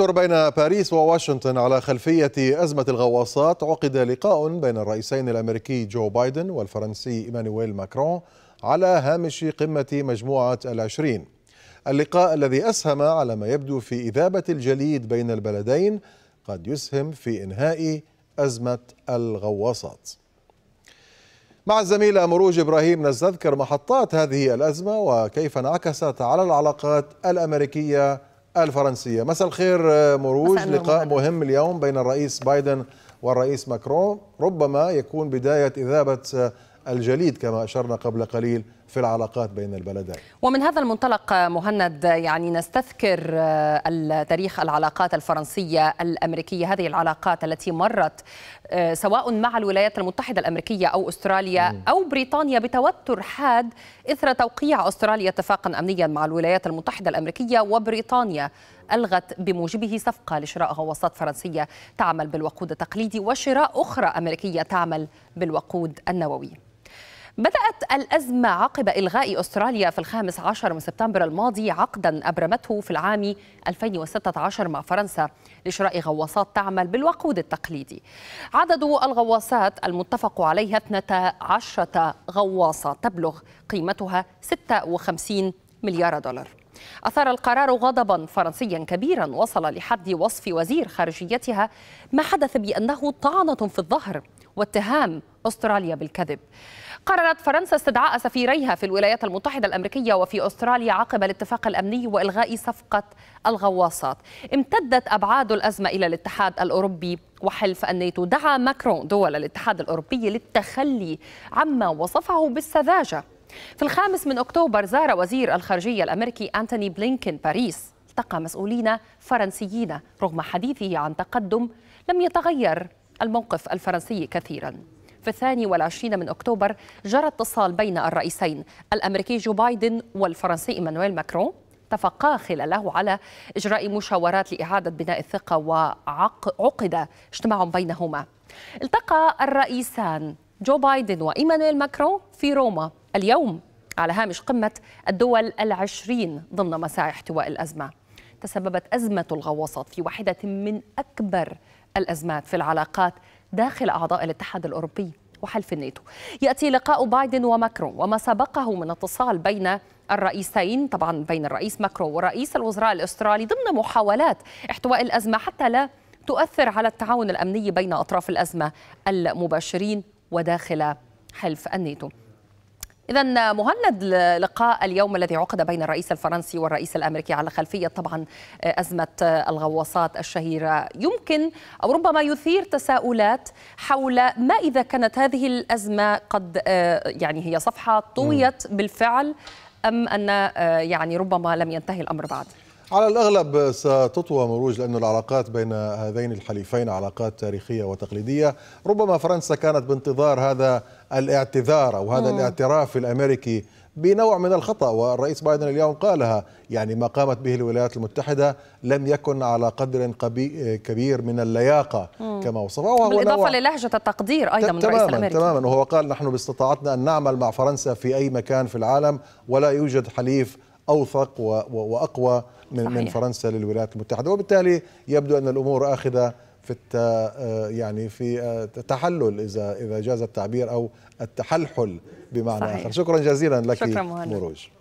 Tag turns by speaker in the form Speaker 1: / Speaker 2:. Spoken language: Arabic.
Speaker 1: التوتر بين باريس وواشنطن على خلفية أزمة الغواصات عقد لقاء بين الرئيسين الأمريكي جو بايدن والفرنسي إيمانويل ماكرون على هامش قمة مجموعة العشرين اللقاء الذي أسهم على ما يبدو في إذابة الجليد بين البلدين قد يسهم في إنهاء أزمة الغواصات مع الزميلة مروج إبراهيم نستذكر محطات هذه الأزمة وكيف انعكست على العلاقات الأمريكية الفرنسية مساء الخير آه، مروج مساء لقاء مهم. مهم اليوم بين الرئيس بايدن والرئيس ماكرون ربما يكون بداية إذابة آه، الجليد كما أشرنا قبل قليل في العلاقات بين البلدين
Speaker 2: ومن هذا المنطلق مهند يعني نستذكر آه، تاريخ العلاقات الفرنسية الأمريكية هذه العلاقات التي مرت آه، سواء مع الولايات المتحدة الأمريكية أو أستراليا أو بريطانيا بتوتر حاد إثر توقيع أستراليا اتفاقا أمنيا مع الولايات المتحدة الأمريكية وبريطانيا ألغت بموجبه صفقة لشراء غواصات فرنسية تعمل بالوقود التقليدي وشراء أخرى أمريكية تعمل بالوقود النووي بدأت الأزمة عقب إلغاء أستراليا في الخامس عشر من سبتمبر الماضي عقدا أبرمته في العام 2016 مع فرنسا لشراء غواصات تعمل بالوقود التقليدي عدد الغواصات المتفق عليها 12 غواصة تبلغ قيمتها 56 مليار دولار أثار القرار غضبا فرنسيا كبيرا وصل لحد وصف وزير خارجيتها ما حدث بأنه طعنة في الظهر واتهام استراليا بالكذب. قررت فرنسا استدعاء سفيريها في الولايات المتحده الامريكيه وفي استراليا عقب الاتفاق الامني والغاء صفقه الغواصات. امتدت ابعاد الازمه الى الاتحاد الاوروبي وحلف الناتو دعا ماكرون دول الاتحاد الاوروبي للتخلي عما وصفه بالسذاجه في الخامس من أكتوبر زار وزير الخارجية الأمريكي أنتوني بلينكين باريس التقى مسؤولين فرنسيين رغم حديثه عن تقدم لم يتغير الموقف الفرنسي كثيرا في الثاني والعشرين من أكتوبر جرى اتصال بين الرئيسين الأمريكي جو بايدن والفرنسي إيمانويل ماكرون اتفقا خلاله على إجراء مشاورات لإعادة بناء الثقة وعقد اجتماع بينهما التقى الرئيسان جو بايدن وإيمانويل ماكرون في روما اليوم على هامش قمة الدول العشرين ضمن مساعي احتواء الأزمة تسببت أزمة الغواصات في واحدة من أكبر الأزمات في العلاقات داخل أعضاء الاتحاد الأوروبي وحلف الناتو يأتي لقاء بايدن وماكرون وما سبقه من اتصال بين الرئيسين طبعا بين الرئيس ماكرون ورئيس الوزراء الأسترالي ضمن محاولات احتواء الأزمة حتى لا تؤثر على التعاون الأمني بين أطراف الأزمة المباشرين وداخل حلف الناتو إذا مهند لقاء اليوم الذي عقد بين الرئيس الفرنسي والرئيس الأمريكي على خلفية طبعا آه، أزمة آه، الغواصات الشهيرة يمكن أو ربما يثير تساؤلات حول ما إذا كانت هذه الأزمة قد آه، يعني هي صفحة طويت بالفعل أم أن يعني ربما لم ينتهي الأمر بعد
Speaker 1: على الأغلب ستطوى مروج لأن العلاقات بين هذين الحليفين علاقات تاريخية وتقليدية ربما فرنسا كانت بانتظار هذا الاعتذار أو هذا مم. الاعتراف الأمريكي بنوع من الخطأ والرئيس بايدن اليوم قالها يعني ما قامت به الولايات المتحدة لم يكن على قدر كبير من اللياقة مم. كما وصفها بالإضافة نوع
Speaker 2: للهجة التقدير أيضا من الرئيس الأمريكي تماما
Speaker 1: وهو قال نحن باستطاعتنا أن نعمل مع فرنسا في أي مكان في العالم ولا يوجد حليف أوثق وأقوى من, صحيح. من فرنسا للولايات المتحدة وبالتالي يبدو أن الأمور آخذة في الت آه، يعني في التحلل آه، اذا اذا جاز التعبير او التحلحل بمعنى صحيح. اخر شكرا جزيلا لك شكرا مهند. مروج